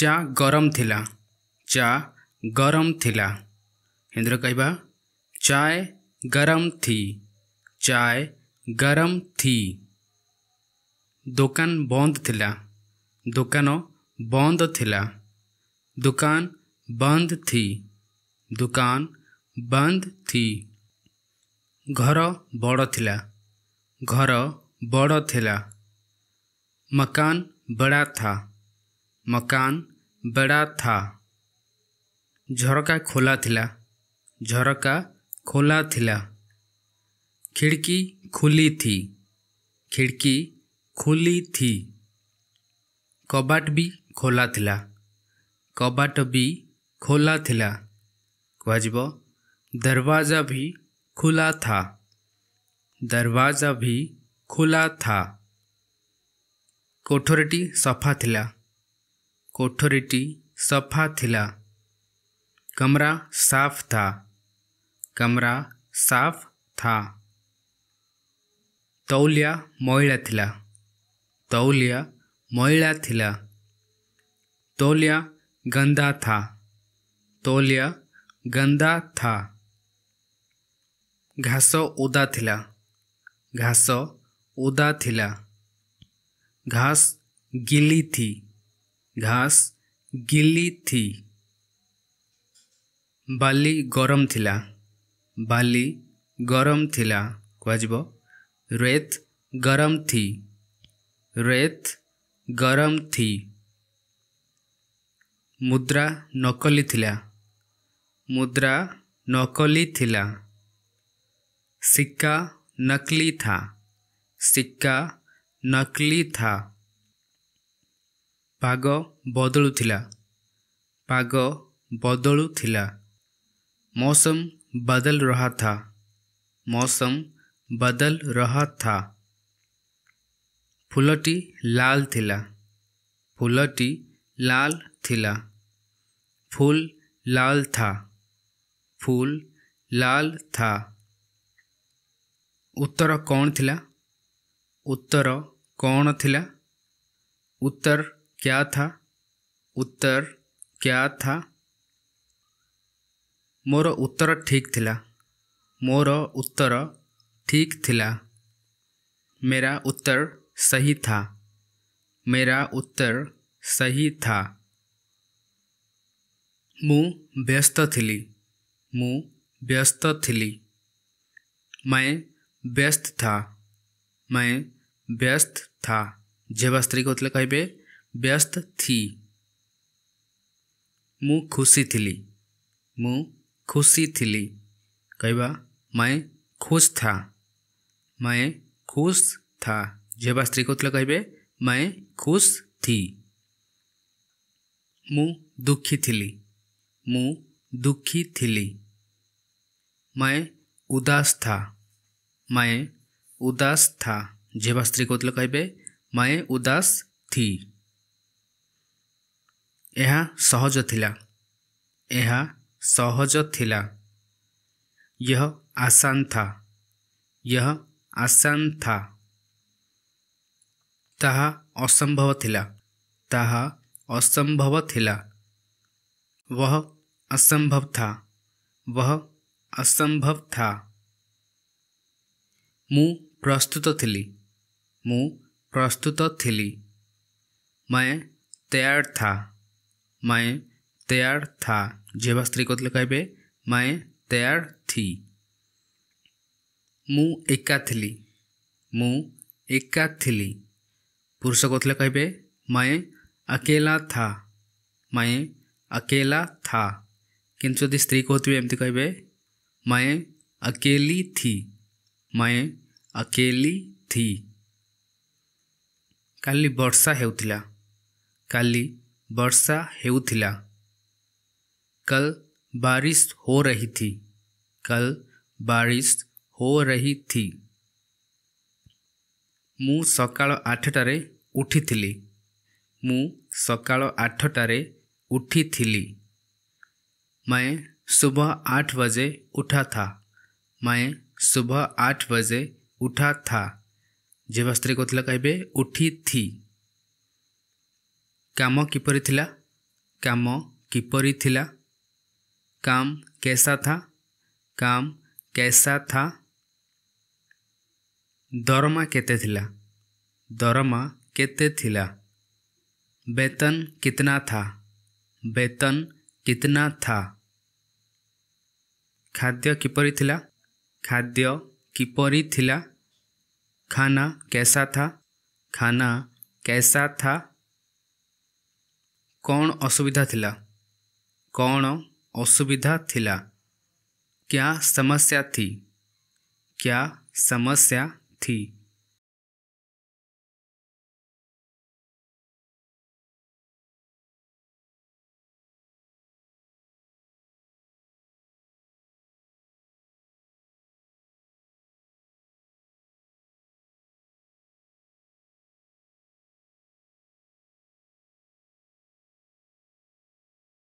ଚା ଗରମ ଥିଲା ଚା ଗରମ ଥିଲା ହିନ୍ଦୀରେ କହିବା ଚାଏ ଗରମ ଥି ଚାଏ ଗରମ ଥି ଦୋକାନ ବନ୍ଦ ଥିଲା ଦୋକାନ ବନ୍ଦ ଥିଲା दुकान बंद थी दुकान बंद थी घर बड़ थिला घर बड़ थिला मकान बड़ा था मकान बड़ा था झरका खोला थिला झरका खोला थिला खिड़की खुली थी खिड़की खुली थी कबाट भी खोला थिला कबाट भी खोला थिला कहजब दरवाज़ा भी खुला था दरवाज़ा भी खुला था कोठरटी सफा थिला कोठरीटी सफा थिला कमरा साफ था कमरा साफ था तौलिया मैला थिला तौलिया मैला थिला तौलिया गंदा था तौलिया गंदा था घास उदा थिला घास उदा थिला घास गिली थी ଘାସ ଗିଲି ଥି ବାଲି ଗରମ ଥିଲା ବାଲି ଗରମ ଥିଲା କୁହାଯିବ ରେତ୍ ଗରମ ଥି ରେତ୍ ଗରମ ଥି ମୁଦ୍ରା ନକଲି ଥିଲା ମୁଦ୍ରା नकली थिला सिक्का नकली था सिक्का नकली था ପାଗ ବଦଳୁଥିଲା ପାଗ ବଦଳୁଥିଲା ମୌସମ ବଦଲ ରହା ଥା ମୌସମ ବଦଲ ରହା ଥା ଫୁଲଟି ଲାଲ ଥିଲା ଫୁଲଟି ଲାଲ ଥିଲା ଫୁଲ ଲାଲ ଥା ଫୁଲ ଲାଲ ଥା ଉତ୍ତର କ'ଣ ଥିଲା ଉତ୍ତର କ'ଣ ଥିଲା ଉତ୍ତର क्या था उत्तर क्या था मोर उत्तर ठीक थिला मोर उत्तर ठीक थिला मेरा उत्तर सही था मेरा उत्तर सही था मु व्यस्त थी मु व्यस्त थी मैं व्यस्त था मैं व्यस्त था जेवा स्त्री कहते कहे ବ୍ୟସ୍ତ ଥି ମୁଁ ଖୁସି ଥିଲି ମୁଁ ଖୁସି ଥିଲି କହିବା ମାଏ ଖୁସ୍ ଥା ମାଏ ଖୁସ୍ ଥା ଝିଅ ବା ସ୍ତ୍ରୀ କହୁଥିଲେ କହିବେ ମାଏ ଖୁସ୍ ଥି ମୁଁ ଦୁଃଖୀ ଥିଲି ମୁଁ ଦୁଃଖୀ ଥିଲି ମାଏ ଉଦାସ ଥା ମାଏ ଉଦାସ ଥା ଝିଅ ବା ସ୍ତ୍ରୀ କହୁଥିଲେ କହିବେ ମାଏ ଉଦାସ ଥି ଏହା ସହଜ ଥିଲା ଏହା ସହଜ ଥିଲା यह आसान था यह आसान था ତାହା ଅସମ୍ଭବ ଥିଲା ତାହା ଅସମ୍ଭବ ଥିଲା वह असंभव था वह असंभव था ମୁଁ ପ୍ରସ୍ତୁତ ଥିଲି ମୁଁ ପ୍ରସ୍ତୁତ ଥିଲି मैं तैयार था मैं तैयार था जेव स्त्री को कहे मैं तैयार थी ମୁଁ ଏକା ଥିଲି ମୁଁ ଏକା ଥିଲି ପୁରୁଷ କହୁଥିଲେ କହିବେ ମାଏ ଆକେଲା ଥା ମାଏ ଆକେଲା ଥା କିନ୍ତୁ ଯଦି ସ୍ତ୍ରୀ କହୁଥିବେ ଏମିତି କହିବେ ମାଏ ଆକେଲି ଥି ମାଏ ଆକେଲି ଥି କାଲି ବର୍ଷା ହେଉଥିଲା କାଲି ବର୍ଷା ହେଉଥିଲା କଲ ବାରିଶ ହୋ ରହି ଥି କଲ ବାରିଶ ହୋ ରହି ଥି ମୁଁ ସକାଳ ଆଠଟାରେ ଉଠିଥିଲି ମୁଁ ସକାଳ ଆଠଟାରେ ଉଠିଥିଲି मैं सुबह आठ बजे उठा था मैं सुबह आठ बजे उठा था जीवस्त्री को कहे उठी थी काम किपर थिला काम किपर थिला काम कैसा था काम कैसा था दरमा केते थिला दरमा केते थिला वेतन कितना था वेतन कितना था खाद्य किपर थिला खाद्य किपर थिला खाना कैसा था खाना कैसा था कौन असुविधा थिला कौन असुविधा थिला क्या समस्या थी क्या समस्या थी